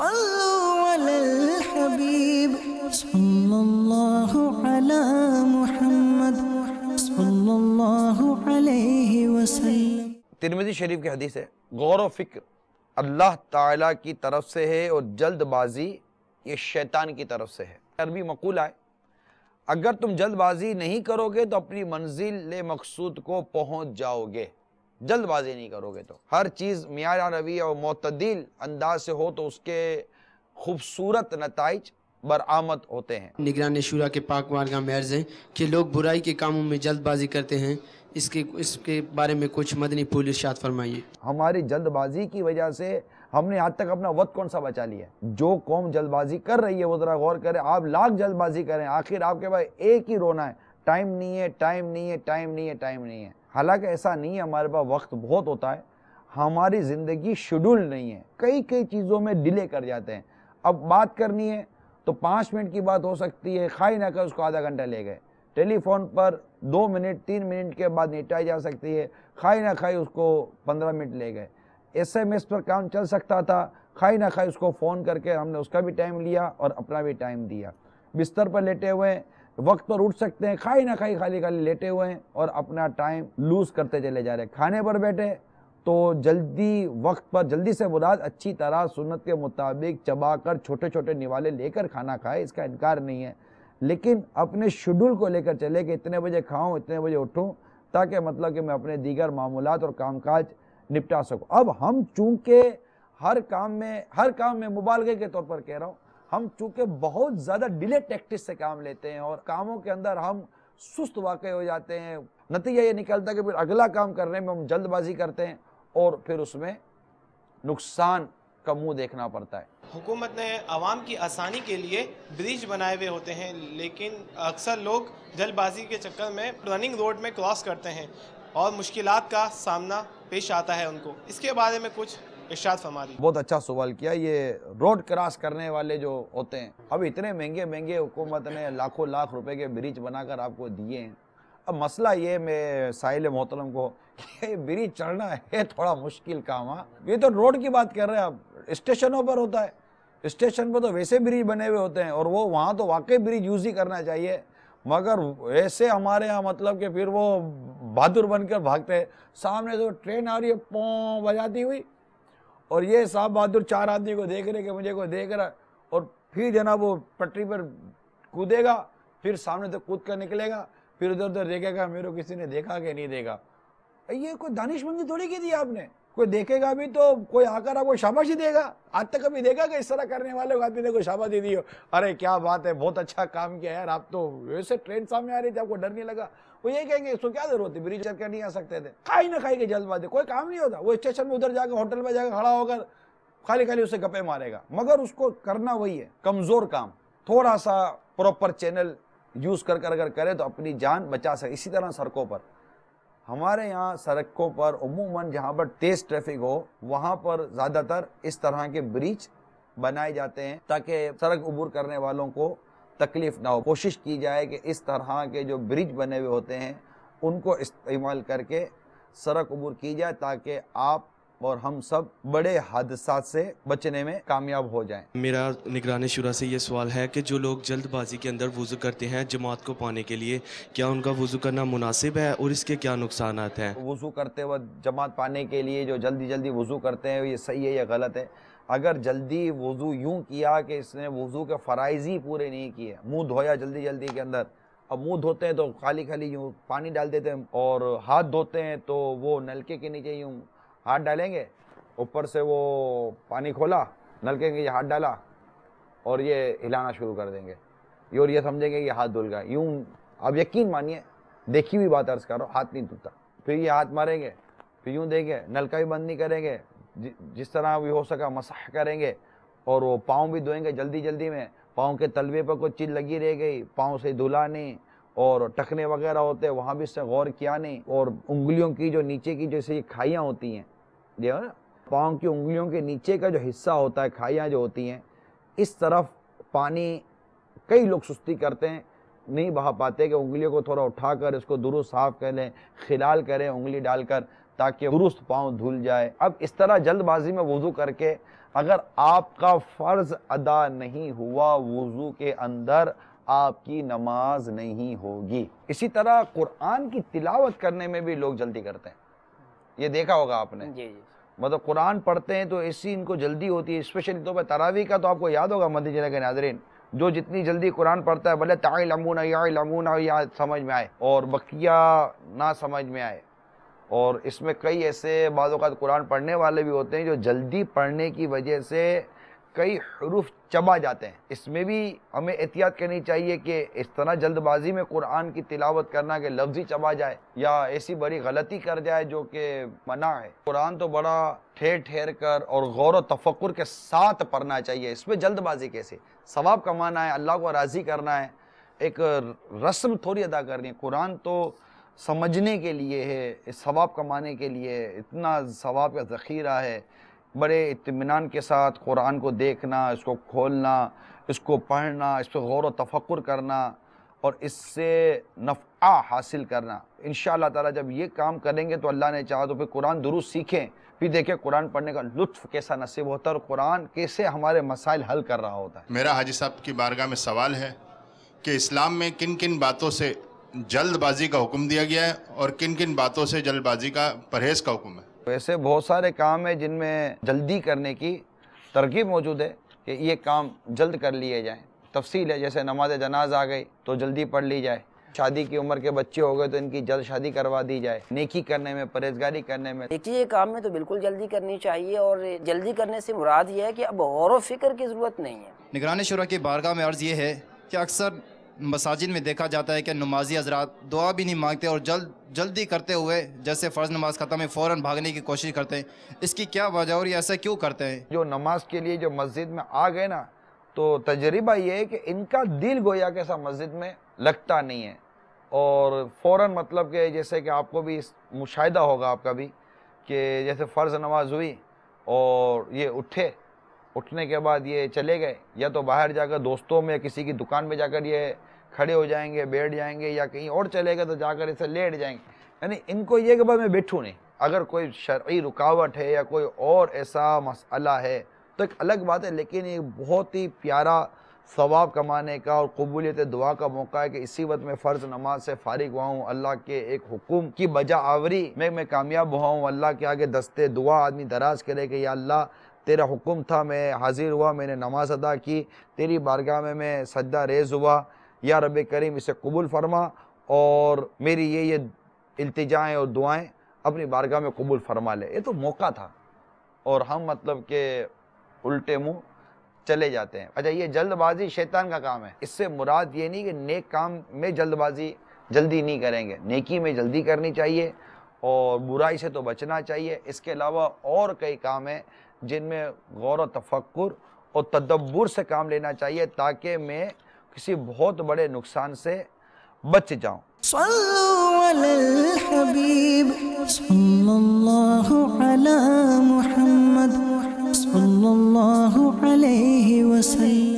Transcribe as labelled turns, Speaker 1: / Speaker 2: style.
Speaker 1: हबीब तिरमिजी शरीफ की हदीस है गौर व फिक्र अल्लाह ताला की तरफ से है और जल्दबाजी ये शैतान की तरफ से है अरबी मकूल आए अगर तुम जल्दबाजी नहीं करोगे तो अपनी मंजिल मकसूद को पहुंच जाओगे जल्दबाजी नहीं करोगे तो हर चीज़ मैार रवी और मतदील अंदाज से हो तो उसके खूबसूरत नतज बरामद होते हैं निगरान शुरा के पाक मार्गा में अर्ज है कि लोग बुराई के कामों में जल्दबाजी करते हैं इसके इसके बारे में कुछ मदनी पुलिस शाद फरमाइए हमारी जल्दबाजी की वजह से हमने आज तक अपना वक्त कौन सा बचा लिया जो कौम जल्दबाजी कर रही है वो ज़रा गौर करें आप लाख जल्दबाजी करें आखिर आपके पास एक ही रोना है टाइम नहीं है टाइम नहीं है टाइम नहीं है टाइम नहीं है हालांकि ऐसा नहीं है हमारे पास वक्त बहुत होता है हमारी ज़िंदगी शेड्यूल नहीं है कई कई चीज़ों में डिले कर जाते हैं अब बात करनी है तो पाँच मिनट की बात हो सकती है खाई ना कर उसको आधा घंटा ले गए टेलीफोन पर दो मिनट तीन मिनट के बाद निपटाई जा सकती है खाई ना खाई उसको पंद्रह मिनट ले गए एस एम एस पर काम चल सकता था खाई ना खाई उसको फ़ोन करके हमने उसका भी टाइम लिया और अपना भी टाइम दिया बिस्तर पर लेटे हुए वक्त पर उठ सकते हैं खाई ना खाई खाली खाली लेटे हुए हैं और अपना टाइम लूज करते चले जा रहे हैं खाने पर बैठे तो जल्दी वक्त पर जल्दी से मुराद अच्छी तरह सुनत के मुताबिक चबा कर छोटे छोटे निवाले लेकर खाना खाए इसका इनकार नहीं है लेकिन अपने शेड्यूल को लेकर चले कि इतने बजे खाऊं इतने बजे उठूं ताकि मतलब कि मैं अपने दीगर मामूलत और कामकाज निपटा सकूं अब हम चूंकि हर काम में हर काम में मुबालगे के तौर पर कह रहा हूँ हम चूंकि बहुत ज़्यादा डिले टैक्टिस से काम लेते हैं और कामों के अंदर हम सुस्त वाकई हो जाते हैं नतीजा ये निकलता है कि फिर अगला काम करने में हम जल्दबाजी करते हैं और फिर उसमें नुकसान का मुंह देखना पड़ता है हुकूमत ने आवाम की आसानी के लिए ब्रिज बनाए हुए होते हैं लेकिन अक्सर लोग जल्दबाजी के चक्कर में रनिंग रोड में क्रॉस करते हैं और मुश्किल का सामना पेश आता है उनको इसके बारे में कुछ इर्शाद फरमा बहुत अच्छा सवाल किया ये रोड क्रॉस करने वाले जो होते हैं अब इतने महंगे महंगे हुकूमत ने लाखों लाख रुपए के ब्रिज बनाकर आपको दिए हैं अब मसला ये मैं साहिल मोहतरम को ये ब्रिज चढ़ना है थोड़ा मुश्किल काम है ये तो रोड की बात कर रहे हैं आप स्टेशनों पर होता है स्टेशन पर तो वैसे ब्रिज बने हुए होते हैं और वो वहाँ तो वाकई ब्रिज यूज़ ही करना चाहिए मगर ऐसे हमारे यहाँ मतलब कि फिर वो बहादुर बनकर भागते हैं सामने जो तो ट्रेन आ रही है पों बजाती हुई और ये साहब बहादुर चार आदमी को देख रहे कि मुझे को देख रहा और फिर जना वो पटरी पर कूदेगा फिर सामने तक कूद कर निकलेगा फिर उधर उधर देखेगा मेरे को किसी ने देखा कि नहीं देखा ये कोई दानिशमंदी थोड़ी की दी आपने कोई देखेगा भी तो कोई आकर आपको शाबाशी देगा आज तक कभी देखा कि इस तरह करने वाले को आदमी ने कोई शाबाशी दी, दी हो अरे क्या बात है बहुत अच्छा काम किया यार आप तो वैसे ट्रेन सामने आ रही थी आपको डर नहीं लगा वो ये कहेंगे इसको क्या जरूरत है ब्रिज करके नहीं आ सकते थे खाई ना खाई के जल्दबाजी कोई काम नहीं होता वो स्टेशन में उधर जाकर होटल में जाकर खड़ा होकर खाली खाली उसे गपे मारेगा मगर उसको करना वही है कमजोर काम थोड़ा सा प्रॉपर चैनल यूज कर कर अगर करे तो अपनी जान बचा सके इसी तरह सड़कों पर हमारे यहाँ सड़कों पर उमूमन जहाँ पर तेज़ ट्रैफिक हो वहाँ पर ज़्यादातर इस तरह के ब्रिज बनाए जाते हैं ताकि सड़क उबूर करने वालों को तकलीफ़ ना हो कोशिश की जाए कि इस तरह के जो ब्रिज बने हुए होते हैं उनको इस्तेमाल करके सड़क उबूर की जाए ताकि आप और हम सब बड़े हादसा से बचने में कामयाब हो जाएं। मेरा निगरानी शुरा से ये सवाल है कि जो लोग जल्दबाजी के अंदर वज़ू करते हैं जमात को पाने के लिए क्या उनका वज़ू करना मुनासिब है और इसके क्या नुकसान हैं वज़ू करते वक्त जमात पाने के लिए जो जल्दी जल्दी वज़ू करते हैं ये सही है या गलत है अगर जल्दी वज़ू यूँ किया कि इसने वज़ू के फ़राइज़ ही पूरे नहीं किए मुँह धोया जल्दी जल्दी के अंदर अब मुंह धोते हैं तो खाली खाली यूँ पानी डाल देते हैं और हाथ धोते हैं तो वो नलके के नीचे यूँ हाथ डालेंगे ऊपर से वो पानी खोला नल के हाथ डाला और ये हिलाना शुरू कर देंगे ये और ये समझेंगे कि हाथ धुल गया यूं आप यकीन मानिए देखी हुई बात अर्ज कर रहा हाथ नहीं धुलता फिर ये हाथ मारेंगे फिर यूं देंगे नलका भी बंद नहीं करेंगे जि, जिस तरह भी हो सका मसाह करेंगे और वो पाँव भी धोएंगे जल्दी जल्दी में पाँव के तलवे पर कोई चीज़ लगी रह गई पाँव से धुला नहीं और टखने वगैरह होते वहाँ भी इससे गौर किया नहीं और उंगलियों की जो नीचे की जैसे ये खाइयाँ होती हैं जो ना पाँव की उंगलियों के नीचे का जो हिस्सा होता है खाइयाँ जो होती हैं इस तरफ पानी कई लोग सुस्ती करते हैं नहीं बहा पाते कि उंगलियों को थोड़ा उठाकर इसको दुरुस्त साफ कर लें खिलाल करें उंगली डालकर ताकि दुरुस्त पाँव धुल जाए अब इस तरह जल्दबाजी में वज़ू करके अगर आपका फ़र्ज़ अदा नहीं हुआ वज़ू के अंदर आपकी नमाज नहीं होगी इसी तरह कुरान की तिलावत करने में भी लोग जल्दी करते हैं ये देखा होगा आपने जी जी मतलब कुरान पढ़ते हैं तो ऐसी इनको जल्दी होती है स्पेशली तो तरावी का तो आपको याद होगा मदी जिला के नाजरीन जो जितनी जल्दी कुरान पढ़ता है भले ताई लमूना या ना या समझ में आए और बकिया ना समझ में आए और इसमें कई ऐसे बाज़ात कुरान पढ़ने वाले भी होते हैं जो जल्दी पढ़ने की वजह से कई हरूफ चबा जाते हैं इसमें भी हमें एहतियात करनी चाहिए कि इस तरह जल्दबाजी में कुरान की तिलावत करना के लफ्जी चबा जाए या ऐसी बड़ी गलती कर जाए जो कि मना है कुरान तो बड़ा ठेर ठेर कर और गौर तफक्र के साथ पढ़ना चाहिए इसमें जल्दबाजी कैसे सवाब कमाना है अल्लाह को राज़ी करना है एक रस्म थोड़ी अदा करनी है कुरान तो समझने के लिए है सवाब कमाने के लिए इतना सवाब का ज़ख़ीरा है बड़े इतमान के साथ कुरान को देखना इसको खोलना इसको पढ़ना इस पर गौर व तफक्र करना और इससे नफ़ा हासिल करना इन ताला जब ये काम करेंगे तो अल्लाह ने चाहा तो फिर कुरान दुरुस्त सीखें फिर देखें कुरान पढ़ने का लुत्फ कैसा नसीब होता है और कुरान कैसे हमारे मसाइल हल कर रहा होता है मेरा हाजी साहब की बारगाह में सवाल है कि इस्लाम में किन किन बातों से जल्दबाजी का हुक्म दिया गया है और किन किन बातों से जल्दबाजी का परहेज़ का हुक्म है तो ऐसे बहुत सारे काम है जिनमें जल्दी करने की तरकीब मौजूद है कि ये काम जल्द कर लिए जाएँ तफसील है जैसे नमाज जनाज आ गई तो जल्दी पढ़ ली जाए शादी की उम्र के बच्चे हो गए तो इनकी जल्द शादी करवा दी जाए नेकी करने में परहेजगारी करने में देखिए ये काम में तो बिल्कुल जल्दी करनी चाहिए और जल्दी करने से मुराद ये है कि अब गौर व फिक्र की ज़रूरत नहीं है निगरानी शुरा की बारगाह में अर्ज़ ये है कि अक्सर मसाजिद में देखा जाता है कि नमाजी हजरात दुआ भी नहीं मांगते और जल्द जल्दी करते हुए जैसे फ़र्ज़ नमाज ख़त्म है फ़ौर भागने की कोशिश करते हैं इसकी क्या वजह और ऐसा क्यों करते हैं जो नमाज के लिए जो मस्जिद में आ गए ना तो तजर्बा ये है कि इनका दिल गोया कैसा मस्जिद में लगता नहीं है और फ़ौर मतलब कि जैसे कि आपको भी मुशाह होगा आपका भी कि जैसे फ़र्ज़ नमाज हुई और ये उठे उठने के बाद ये चले गए या तो बाहर जाकर दोस्तों में किसी की दुकान में जाकर ये खड़े हो जाएंगे बैठ जाएंगे या कहीं और चले गए तो जाकर इसे लेट जाएंगे यानी इनको ये कि भाई मैं बैठूँ नहीं अगर कोई शर्य रुकावट है या कोई और ऐसा मसला है तो एक अलग बात है लेकिन ये बहुत ही प्यारा सवाब कमाने का और कबूलियत दुआ का मौका है कि इसी वक्त मैं फ़र्ज़ नमाज से फारिग हुआ हूँ अल्लाह के एक हुक्म की बजा आवरी में मैं कामयाब हुआ हूँ अल्लाह के आगे दस्ते दुआ आदमी दराज करे कि या अल्लाह तेरा हुक्म था मैं हाजिर हुआ मैंने नमाज अदा की तेरी बारगाह में मैं सजदा रेज हुआ या रब करीम इसे कबूल फरमा और मेरी ये ये अल्तजाएँ और दुआएँ अपनी बारगाह में कबूल फरमा ले ये तो मौका था और हम मतलब के उल्टे मुंह चले जाते हैं अच्छा ये जल्दबाजी शैतान का काम है इससे मुराद ये नहीं कि नेक काम में जल्दबाजी जल्दी नहीं करेंगे नेकी में जल्दी करनी चाहिए और बुराई से तो बचना चाहिए इसके अलावा और कई काम हैं जिनमें गौर तफक्र और तदब्बर से काम लेना चाहिए ताकि मैं किसी बहुत बड़े नुकसान से बच जाऊँ सल्लल्लाहु अलैहि वसल्लम